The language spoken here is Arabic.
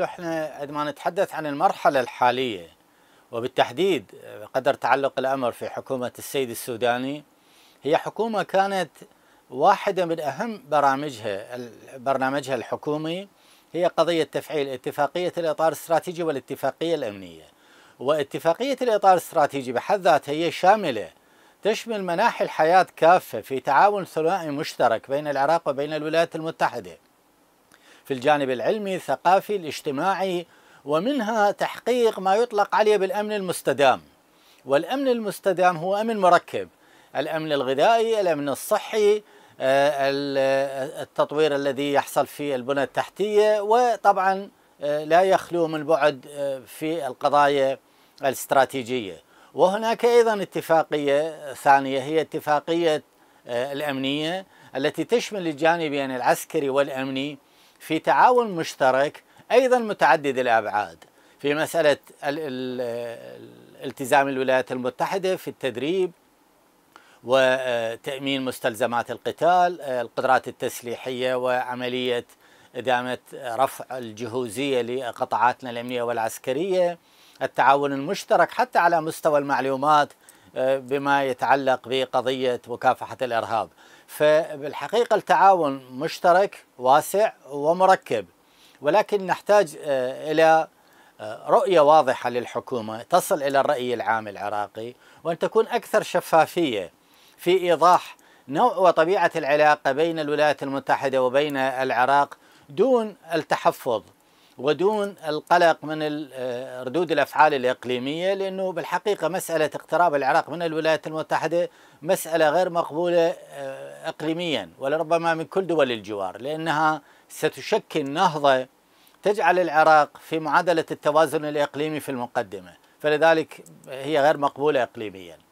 احنا عندما نتحدث عن المرحلة الحالية وبالتحديد قدر تعلق الأمر في حكومة السيد السوداني هي حكومة كانت واحدة من أهم برامجها برنامجها الحكومي هي قضية تفعيل اتفاقية الإطار الاستراتيجي والاتفاقية الأمنية واتفاقية الإطار الاستراتيجي بحد ذاتها هي شاملة تشمل مناحي الحياة كافة في تعاون ثنائي مشترك بين العراق وبين الولايات المتحدة في الجانب العلمي الثقافي الاجتماعي ومنها تحقيق ما يطلق عليه بالامن المستدام والامن المستدام هو امن مركب الامن الغذائي الامن الصحي آه، آه، التطوير الذي يحصل في البنى التحتيه وطبعا آه، لا يخلو من بعد في القضايا الاستراتيجيه وهناك ايضا اتفاقيه ثانيه هي اتفاقيه الامنيه التي تشمل الجانبين العسكري والامني في تعاون مشترك ايضا متعدد الابعاد في مساله التزام الولايات المتحده في التدريب وتامين مستلزمات القتال القدرات التسليحيه وعمليه إدامة رفع الجهوزية لقطاعاتنا الأمنية والعسكرية التعاون المشترك حتى على مستوى المعلومات بما يتعلق بقضية مكافحة الإرهاب فبالحقيقة التعاون مشترك واسع ومركب ولكن نحتاج آه، إلى آه، رؤية واضحة للحكومة تصل إلى الرأي العام العراقي وأن تكون أكثر شفافية في إيضاح نوع وطبيعة العلاقة بين الولايات المتحدة وبين العراق دون التحفظ ودون القلق من آه، ردود الافعال الاقليميه لانه بالحقيقه مساله اقتراب العراق من الولايات المتحده مساله غير مقبوله آه، اقليميا ولربما من كل دول الجوار لانها ستشكل نهضه تجعل العراق في معادله التوازن الاقليمي في المقدمه فلذلك هي غير مقبوله اقليميا